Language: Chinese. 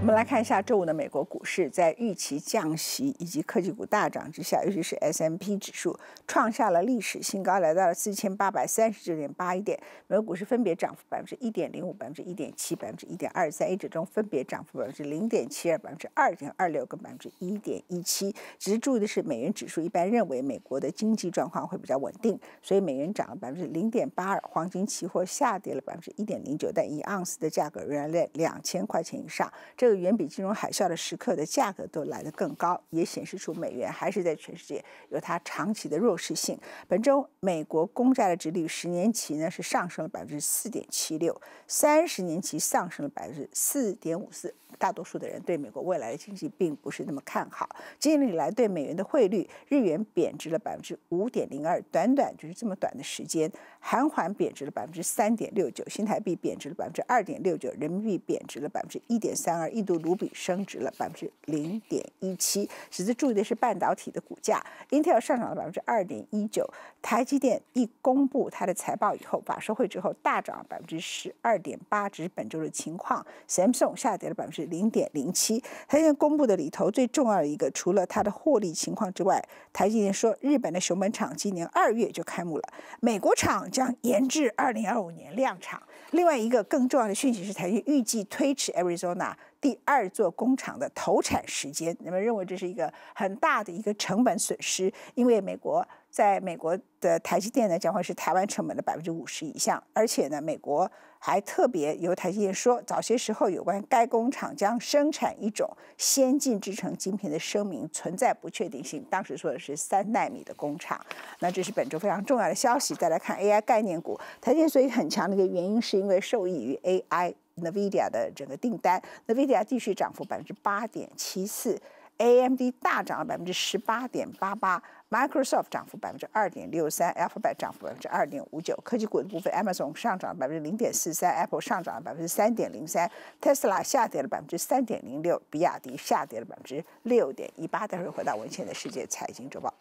我们来看一下周五的美国股市，在预期降息以及科技股大涨之下，尤其是 S M P 指数创下了历史新高，来到了四千八百三十九点八一点。美国股市分别涨幅百分之一点零五、百分之一点七、百分之一点二在 a 指中分别涨幅百分之零点七二、百分之二点二六跟百分之一点一七。值得注意的是，美元指数一般认为美国的经济状况会比较稳定，所以美元涨了百分之零点八二。黄金期货下跌了百分之一点零九，但一盎司的价格仍然在两千块钱以上。这这远比金融海啸的时刻的价格都来得更高，也显示出美元还是在全世界有它长期的弱势性。本周美国公债的殖率十年期呢是上升了百分之四点七六，三十年期上升了百分之四点五四。大多数的人对美国未来的经济并不是那么看好。今年以来对美元的汇率，日元贬值了百分之五点零二，短短就是这么短的时间，韩环贬值了百分之三点六九，新台币贬值了百分之二点六九，人民币贬值了百分之一点三二。印度卢比升值了百分之零点一七。值得注意的是半导体的股价，Intel 上涨了百分之二点一九。台积电一公布它的财报以后，法收会之后大涨百分之十二点八，这是本周的情况。Samsung 下跌了百分之零点零七。台积电公布的里头最重要的一个，除了它的获利情况之外，台积电说日本的熊本厂今年二月就开幕了，美国厂将延至二零二五年量产。另外一个更重要的讯息是，台积电预计推迟 Arizona。第二座工厂的投产时间，人们认为这是一个很大的一个成本损失，因为美国在美国的台积电呢将会是台湾成本的百分之五十以上，而且呢，美国还特别由台积电说，早些时候有关该工厂将生产一种先进制成晶片的声明存在不确定性，当时说的是三纳米的工厂。那这是本周非常重要的消息。再来看 AI 概念股，台积电所以很强的一个原因是因为受益于 AI。Nvidia 的整个订单，Nvidia 继续涨幅百分之八点七四，AMD 大涨了百分之十八点八八，Microsoft 涨幅百分之二点六三，Alphabet 涨幅百分之二点五九。科技股的部分，Amazon 上涨百分之零点四三，Apple 上涨了百分之三点零三，Tesla 下跌了百分之三点零六，比亚迪下跌了百分之六点一八。待会儿回到文茜的世界财经周报。